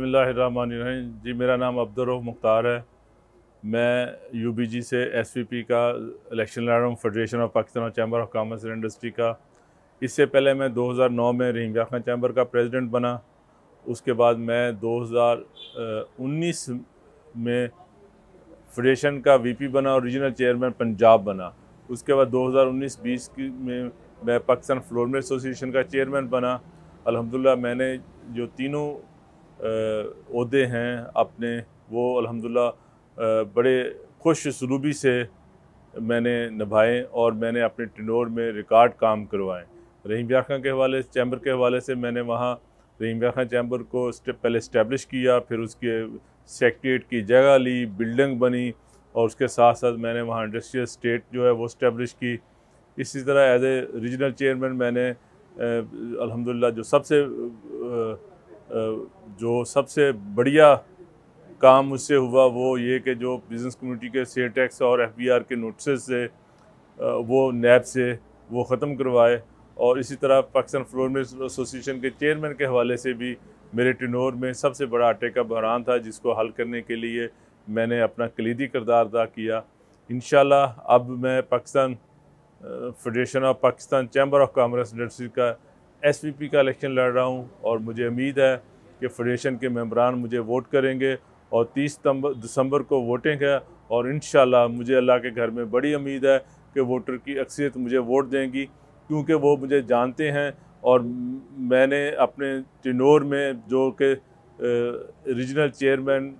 बसमिल्ल जी मेरा नाम अब्दुलरह मुख्तार है मैं यूबीजी से एसवीपी का इलेक्शन लड़ रहा हूँ federation of Pakistan chamber of commerce and industry का इससे पहले मैं 2009 में रहीम खान चैम्बर का प्रेसिडेंट बना उसके बाद मैं 2019 में फेडरेशन का वीपी बना और रीजनल चेयरमैन पंजाब बना उसके बाद 2019-20 की में मैं पाकिस्तान फ्लोरमेट एसोसिएशन का चेयरमैन बना अलहमदिल्ला मैंने जो तीनों अहदे हैं अपने वो अल्हम्दुलिल्लाह बड़े खुश सलूबी से मैंने निभाए और मैंने अपने टिनोर में रिकॉर्ड काम करवाए रहीम ब्या खां के हवाले चैम्बर के हवाले से मैंने वहाँ रहीम ब्या खां चैम्बर को पहले इस्टेब्लिश किया फिर उसके सेक्रेट की जगह ली बिल्डिंग बनी और उसके साथ साथ मैंने वहाँ इंडस्ट्रियल स्टेट जो है वो इस्टेब्लिश की इसी तरह एज ए रीजनल चेयरमैन मैंने अलहमदिल्ला जो सबसे जो सबसे बढ़िया काम उससे हुआ वो ये कि जो बिज़नेस कम्युनिटी के सेल टैक्स और एफबीआर के नोटिस से वो नैब से वो ख़त्म करवाए और इसी तरह पाकिस्तान फ्लोर एसोसिएशन के चेयरमैन के हवाले से भी मेरे टिनोर में सबसे बड़ा आटे का बहरान था जिसको हल करने के लिए मैंने अपना कलीदी करदार अदा किया इन अब मैं Pakistan federation of Pakistan chamber of commerce industry का पी का इलेक्शन लड़ रहा हूँ और मुझे उम्मीद है कि फेडरेशन के मेम्बरान मुझे वोट करेंगे और तीस दिसंबर को वोटिंग है और इन मुझे अल्लाह के घर में बड़ी उम्मीद है कि वोटर की अक्सरियत मुझे वोट देंगी क्योंकि वो मुझे जानते हैं और मैंने अपने टिनोर में जो कि रीजनल चेयरमैन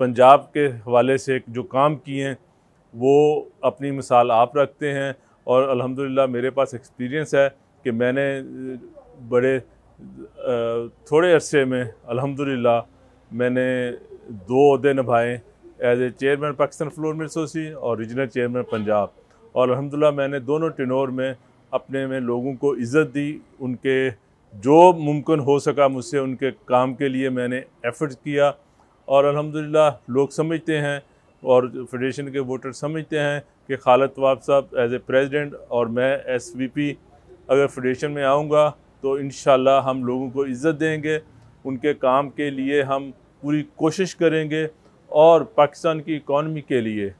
पंजाब के हवाले से जो काम किए हैं वो अपनी मिसाल आप रखते हैं और अल्हम्दुलिल्लाह मेरे पास एक्सपीरियंस है कि मैंने बड़े थोड़े अरसे में अल्हम्दुलिल्लाह मैंने दो अहदे निभाए as a chairman Pakistan flour mill सोसी और रीजनल चेयरमैन पंजाब और अलहमदिल्ला मैंने दोनों टिनोर में अपने में लोगों को इज़्ज़त दी उनके जो मुमकिन हो सका मुझसे उनके काम के लिए मैंने एफ़र्ट किया और अल्हम्दुलिल्लाह लोग समझते हैं और फेडरेशन के वोटर समझते हैं कि खालद तवाब साहब एज ए प्रेसिडेंट और मैं एस वी पी अगर फेडरेशन में आऊँगा तो इन हम लोगों को इज़्ज़त देंगे उनके काम के लिए हम पूरी कोशिश करेंगे और पाकिस्तान की इकॉनमी के लिए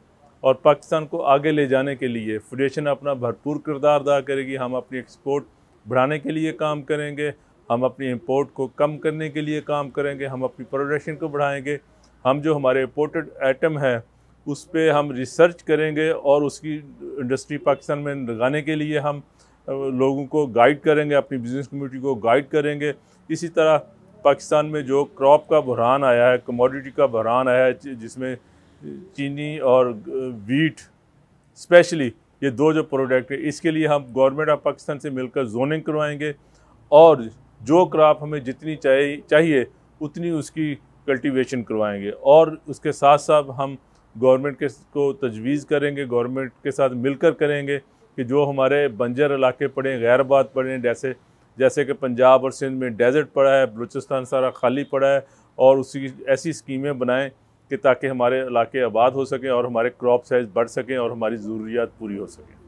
और पाकिस्तान को आगे ले जाने के लिए फेडरेशन अपना भरपूर किरदार अदा करेगी हम अपनी एक्सपोर्ट बढ़ाने के लिए काम करेंगे हम अपनी इम्पोर्ट को कम करने के लिए काम करेंगे हम अपनी प्रोडक्शन को बढ़ाएंगे हम जो हमारे इम्पोर्टेड आइटम हैं उस पर हम रिसर्च करेंगे और उसकी इंडस्ट्री पाकिस्तान में लगाने के लिए हम लोगों को गाइड करेंगे अपनी बिजनेस कम्यूनिटी को गाइड करेंगे इसी तरह पाकिस्तान में जो क्रॉप का बहरान आया है कमोडिटी का बहरान आया है जिसमें चीनी और वीट स्पेशली ये दो जो प्रोडक्ट है इसके लिए हम गवर्नमेंट ऑफ पाकिस्तान से मिलकर जोनिंग करवाएंगे और जो क्रॉप हमें जितनी चाहिए चाहिए उतनी उसकी कल्टीवेशन करवाएंगे और उसके साथ साथ हम गवर्नमेंट के को तजवीज़ करेंगे गवर्नमेंट के साथ मिलकर करेंगे कि जो हमारे बंजर इलाके पड़े गैरबाद पड़े जैसे जैसे कि पंजाब और सिंध में डेजर्ट पड़ा है बलूचिस्तान सारा खाली पड़ा है और उसी ऐसी स्कीमें बनाएं कि ताकि हमारे इलाके आबाद हो सकें और हमारे क्रॉप साइज़ बढ़ सकें और हमारी ज़रूरियात पूरी हो सकें